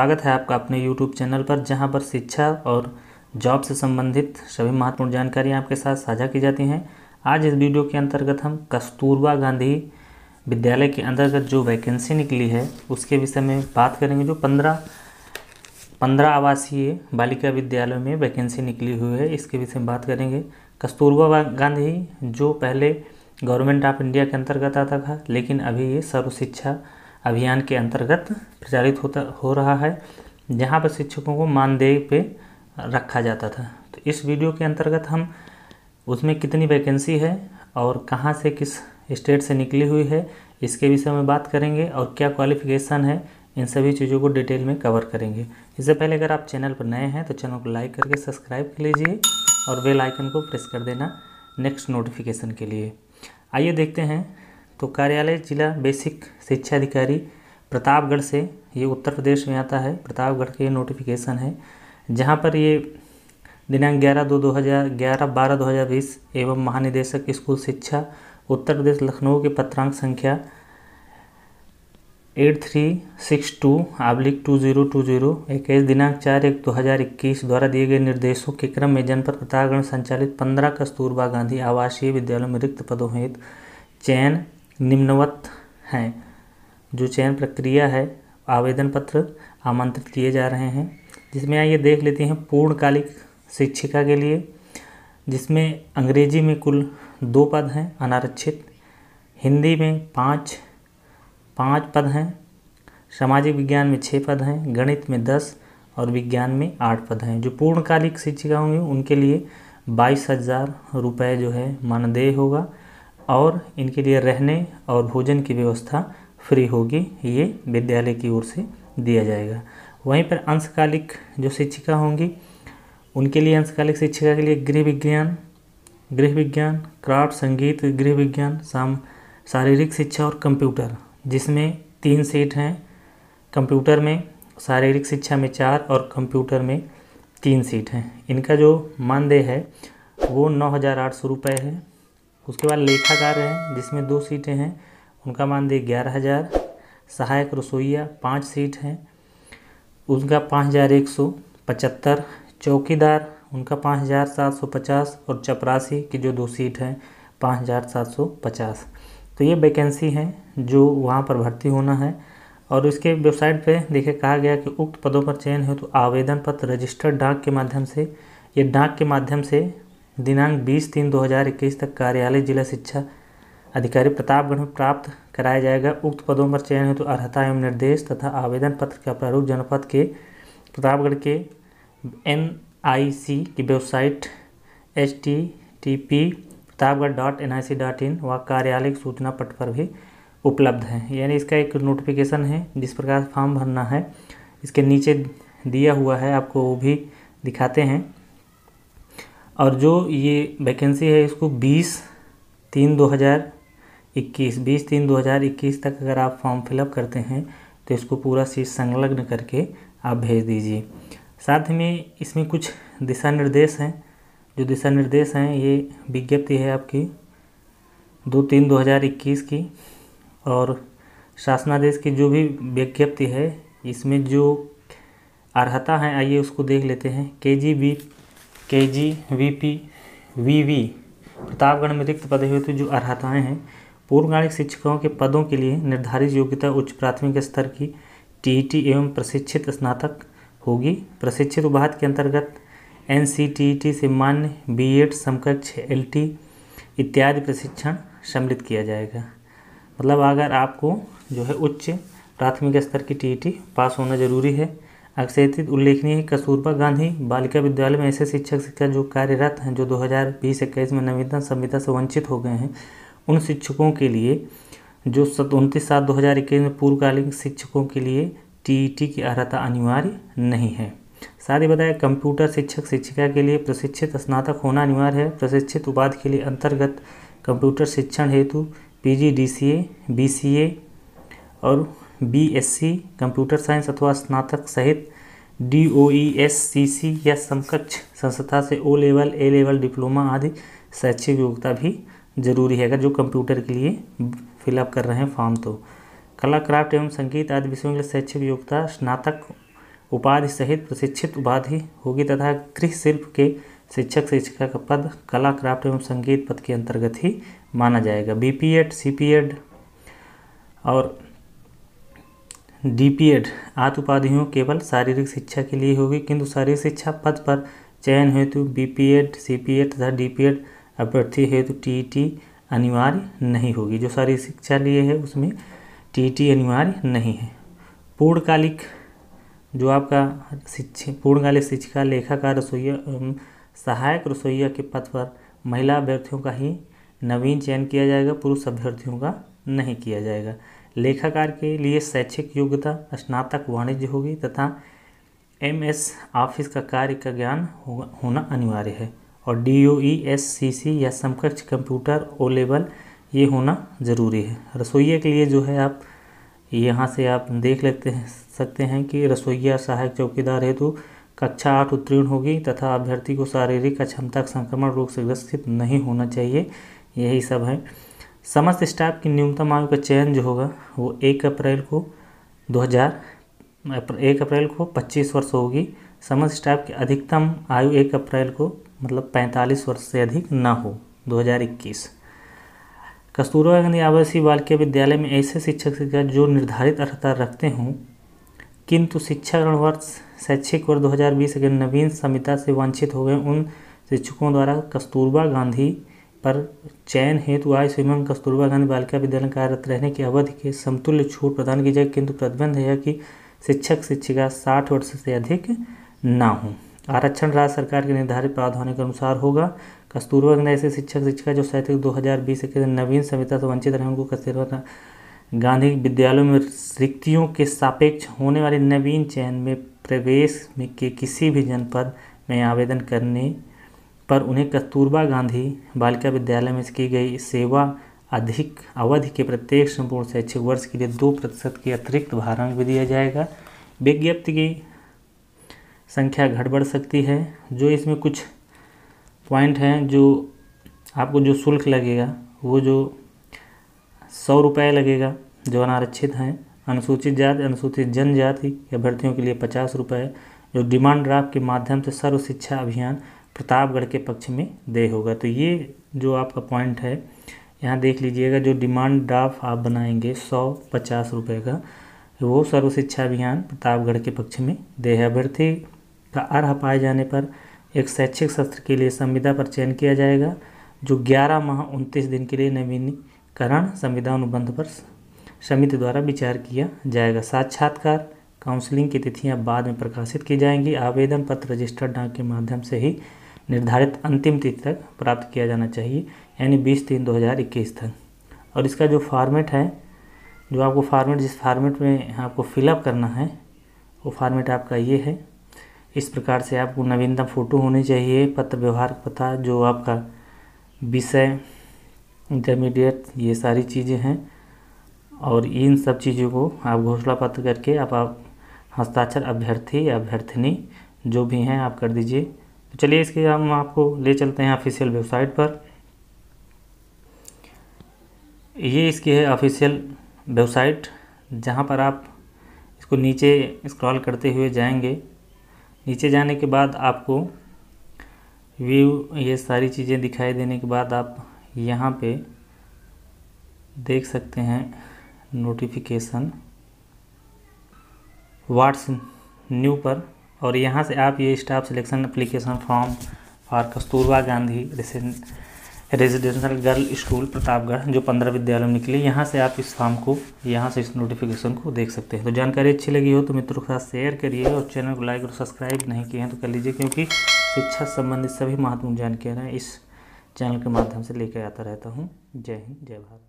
स्वागत है आपका अपने YouTube चैनल पर जहां पर शिक्षा और जॉब से संबंधित सभी महत्वपूर्ण जानकारियां आपके साथ साझा की जाती हैं आज इस वीडियो के अंतर्गत हम कस्तूरबा गांधी विद्यालय के अंतर्गत जो वैकेंसी निकली है उसके विषय में बात करेंगे जो पंद्रह पंद्रह आवासीय बालिका विद्यालयों में वैकेंसी निकली हुई है इसके विषय में बात करेंगे कस्तूरबा गांधी जो पहले गवर्नमेंट ऑफ इंडिया के अंतर्गत आता था लेकिन अभी ये सर्व शिक्षा अभियान के अंतर्गत प्रचारित होता हो रहा है जहाँ पर शिक्षकों को मानदेय पे रखा जाता था तो इस वीडियो के अंतर्गत हम उसमें कितनी वैकेंसी है और कहाँ से किस स्टेट से निकली हुई है इसके विषय में बात करेंगे और क्या क्वालिफिकेशन है इन सभी चीज़ों को डिटेल में कवर करेंगे इससे पहले अगर आप चैनल पर नए हैं तो चैनल को लाइक करके सब्सक्राइब कर लीजिए और बेल आइकन को प्रेस कर देना नेक्स्ट नोटिफिकेशन के लिए आइए देखते हैं तो कार्यालय जिला बेसिक शिक्षा अधिकारी प्रतापगढ़ से ये उत्तर प्रदेश में आता है प्रतापगढ़ के नोटिफिकेशन है जहाँ पर ये दिनांक ग्यारह दो दो हज़ार ग्यारह बारह दो हज़ार बीस एवं महानिदेशक स्कूल शिक्षा उत्तर प्रदेश लखनऊ के पत्रांक संख्या eight three six two oblique two zero two zero इक्कीस दिनांक चार एक दो हज़ार इक्कीस द्वारा दिए गए निर्देशों के क्रम में जनपद प्रतापगढ़ संचालित पंद्रह कस्तूरबा गांधी आवासीय विद्यालयों में रिक्त पदों हेतु चयन निम्नवत हैं जो चयन प्रक्रिया है आवेदन पत्र आमंत्रित किए जा रहे हैं जिसमें आइए देख लेते हैं पूर्णकालिक शिक्षिका के लिए जिसमें अंग्रेजी में कुल दो पद हैं अनारक्षित हिंदी में पाँच पाँच पद हैं सामाजिक विज्ञान में छः पद हैं गणित में दस और विज्ञान में आठ पद हैं जो पूर्णकालिक शिक्षिका होंगे उनके लिए बाईस हज़ार रुपये जो है मानदेय होगा और इनके लिए रहने और भोजन की व्यवस्था फ्री होगी ये विद्यालय की ओर से दिया जाएगा वहीं पर अंशकालिक जो शिक्षिका होंगी उनके लिए अंशकालिक शिक्षिका के लिए गृह विज्ञान गृह विज्ञान क्राफ्ट संगीत गृह विज्ञान साम शारीरिक शिक्षा और कंप्यूटर जिसमें तीन सीट हैं कंप्यूटर में शारीरिक शिक्षा में चार और कंप्यूटर में तीन सीट हैं इनका जो मानदेय है वो नौ हज़ार आठ सौ रुपये है उसके बाद लेखाकार हैं जिसमें दो सीटें हैं उनका मानदेय ग्यारह हज़ार सहायक रसोईया पाँच सीट हैं उनका पाँच हज़ार एक सौ पचहत्तर चौकीदार उनका पाँच हज़ार सात सौ पचास और चपरासी की जो दो सीट हैं पाँच हज़ार सात सौ पचास तो ये वैकेंसी हैं जो वहाँ पर भर्ती होना है और इसके वेबसाइट पे देखे कहा गया कि उक्त पदों पर चयन है तो आवेदन पत्र रजिस्टर्ड डाक के माध्यम से या डाक के माध्यम से दिनांक 20 तीन 2021 तक कार्यालय जिला शिक्षा अधिकारी प्रतापगढ़ में प्राप्त कराया जाएगा उक्त पदों पर चयन हेतु तो अर्हता एवं निर्देश तथा आवेदन पत्र का प्रारूप जनपद के प्रतापगढ़ के एन आई सी की website H T T P Pratapgarh dot N I C dot in व कार्यालय सूचना पट पर भी उपलब्ध है यानी इसका एक नोटिफिकेशन है जिस प्रकार फॉर्म भरना है इसके नीचे दिया हुआ है आपको वो भी दिखाते हैं और जो ये वैकेंसी है इसको 20 तीन 2021 20 तीन 2021 तक अगर आप फॉर्म फिलअप करते हैं तो इसको पूरा सीट संलग्न करके आप भेज दीजिए साथ में इसमें कुछ दिशा निर्देश हैं जो दिशा निर्देश हैं ये विज्ञप्ति है आपकी दो तीन 2021 की और शासनादेश की जो भी विज्ञप्ति है इसमें जो अर्हता है आइए उसको देख लेते हैं के G B K G V P V V Pratapgarh में रिक्त पद हेतु तो जो अर्हताएँ हैं पूर्व शिक्षकों के पदों के लिए निर्धारित योग्यता उच्च प्राथमिक स्तर की टीईटी एवं प्रशिक्षित स्नातक होगी प्रशिक्षित उभात के अंतर्गत एन से मान्य एड समकक्ष एल इत्यादि प्रशिक्षण सम्मिलित किया जाएगा मतलब अगर आपको जो है उच्च प्राथमिक स्तर की टीईटी पास होना ज़रूरी है अक्षेत्रित उल्लेखनीय है कस्तूरबा गांधी बालिका विद्यालय में ऐसे शिक्षक शिक्षा जो कार्यरत हैं जो 2020 हज़ार में नवीनतम संहिता से वंचित हो गए हैं उन शिक्षकों के लिए जो सत उनतीस सात दो हज़ार इक्कीस में पूर्वकालीन शिक्षकों के लिए टीईटी की अर्हता अनिवार्य नहीं है साथ ही बताया कंप्यूटर शिक्षक शिक्षिका के लिए प्रशिक्षित स्नातक होना अनिवार्य है प्रशिक्षित उपाध के लिए अंतर्गत कंप्यूटर शिक्षण हेतु पी जी और बीएससी कंप्यूटर साइंस अथवा स्नातक सहित D O E S C सी या समकक्ष संस्था से O level A level diploma आदि शैक्षिक योग्यता भी जरूरी है अगर जो कंप्यूटर के लिए फिलअप कर रहे हैं फॉर्म तो कला क्राफ्ट एवं संगीत आदि विषयों के लिए शैक्षिक योग्यता स्नातक उपाधि सहित प्रशिक्षित उपाधि होगी तथा गृह शिल्प के शिक्षक शिक्षिका का पद कला क्राफ्ट एवं संगीत पद के अंतर्गत ही माना जाएगा B P Ed C P Ed और डीपीएड आत उपाधियों केवल शारीरिक शिक्षा के लिए होगी किंतु शारीरिक शिक्षा पद पर चयन हेतु बीपीएड सीपीएड तथा डीपीएड अभ्यर्थी हेतु टी अनिवार्य नहीं होगी जो शारीरिक शिक्षा लिए है उसमें टी अनिवार्य नहीं है पूर्णकालिक जो आपका शिक्षा पूर्णकालिक शिक्षिका लेखाकार रसोईया एवं सहायक रसोईया के पद पर महिला अभ्यर्थियों का ही नवीन चयन किया जाएगा पुरुष अभ्यर्थियों का नहीं किया जाएगा लेखाकार के लिए शैक्षिक योग्यता स्नातक वाणिज्य होगी तथा एम एस ऑफिस का कार्य का ज्ञान होना अनिवार्य है और D O E S C सी या समकक्ष कंप्यूटर ओ लेवल ये होना ज़रूरी है रसोईया के लिए जो है आप यहाँ से आप देख लेते हैं सकते हैं कि रसोईया सहायक चौकीदार हेतु कक्षा आठ उत्तीर्ण होगी तथा अभ्यर्थी को शारीरिक अक्षमता संक्रमण रोग से ग्रसित नहीं होना चाहिए यही सब है समस्त स्टाफ की न्यूनतम आयु का चयन जो होगा वो एक अप्रैल को 2000 एक अप्रैल को 25 वर्ष होगी समस्त स्टाफ की अधिकतम आयु एक अप्रैल को मतलब 45 वर्ष से अधिक ना हो 2021 कस्तूरबा गांधी आवासीय बालिका विद्यालय में ऐसे शिक्षक शिक्षिका जो निर्धारित अर्थता रखते हों किंतु शिक्षा ग्रहण वर्ष शैक्षिक वर्ष 2020 के नवीन संहिता से वंचित हो गए उन शिक्षकों द्वारा कस्तूरबा गांधी पर चयन हेतु आय श्रीमान कस्तूरबा गांधी बालिका विद्यालय कार्यरत रहने की अवधि के समतुल्य छूट प्रदान की जाए किंतु प्रतिबंध है कि शिक्षक शिक्षिका साठ वर्ष से अधिक ना हो आरक्षण राज्य सरकार के निर्धारित प्रावधानों के अनुसार होगा कस्तूरबा गांधी ऐसे शिक्षक शिक्षिका जो शैक्षिक दो हज़ार बीस के नवीन संहिता से वंचित रहे उनको कस्तूरबा गांधी विद्यालयों में रिक्तियों के सापेक्ष होने वाले नवीन चयन में प्रवेश में के किसी भी जनपद में आवेदन करने पर उन्हें कस्तूरबा गांधी बालिका विद्यालय में की गई सेवा अधिक अवधि के प्रत्येक संपूर्ण शैक्षिक वर्ष के लिए दो प्रतिशत के अतिरिक्त भारण भी दिया जाएगा विज्ञप्ति की संख्या घट बढ़ सकती है जो इसमें कुछ पॉइंट हैं जो आपको जो शुल्क लगेगा वो जो सौ रुपये लगेगा जो अनारक्षित हैं अनुसूचित जाति अनुसूचित जनजाति अभ्यर्थियों के लिए पचास रुपये जो डिमांड ड्राफ्ट के माध्यम से सर्व शिक्षा अभियान प्रतापगढ़ के पक्ष में दे होगा तो ये जो आपका पॉइंट है यहाँ देख लीजिएगा जो डिमांड ड्राफ्ट आप बनाएंगे सौ पचास रुपये का वो सर्व शिक्षा अभियान प्रतापगढ़ के पक्ष में दे है अभ्यर्थी का अर्ह पाए जाने पर एक शैक्षिक सत्र के लिए संविदा पर चयन किया जाएगा जो 11 माह उनतीस दिन के लिए नवीनीकरण संविदा अनुबंध पर समिति द्वारा विचार किया जाएगा साक्षात्कार काउंसलिंग की तिथियां बाद में प्रकाशित की जाएंगी आवेदन पत्र रजिस्टर डाक के माध्यम से ही निर्धारित अंतिम तिथि तक प्राप्त किया जाना चाहिए यानी 20 तीन 2021 तक और इसका जो फॉर्मेट है जो आपको फॉर्मेट जिस फॉर्मेट में आपको फिलअप करना है वो फॉर्मेट आपका ये है इस प्रकार से आपको नवीनतम फ़ोटो होनी चाहिए पत्र व्यवहार पता जो आपका विषय इंटरमीडिएट ये सारी चीज़ें हैं और इन सब चीज़ों को आप घोषणा पत्र करके आप, आप हस्ताक्षर अभ्यर्थी या अभ्यर्थिनी जो भी हैं आप कर दीजिए तो चलिए इसके हम आपको ले चलते हैं ऑफिशियल वेबसाइट पर ये इसकी है ऑफिशियल वेबसाइट जहाँ पर आप इसको नीचे स्क्रॉल करते हुए जाएंगे नीचे जाने के बाद आपको व्यू ये सारी चीज़ें दिखाई देने के बाद आप यहाँ पे देख सकते हैं नोटिफिकेशन व्हाट्स न्यू पर और यहाँ से आप ये staff selection application form for Kasturba Gandhi residential girl school Pratapgarh जो पंद्रह विद्यालय में निकली यहाँ से आप इस फॉर्म को यहाँ से इस नोटिफिकेशन को देख सकते हैं तो जानकारी अच्छी लगी हो तो मित्रों के साथ शेयर करिए और चैनल को लाइक और सब्सक्राइब नहीं किए हैं तो कर लीजिए क्योंकि शिक्षा संबंधित सभी महत्वपूर्ण जानकारियाँ इस चैनल के माध्यम से लेकर आता रहता हूँ जय हिंद जय भारत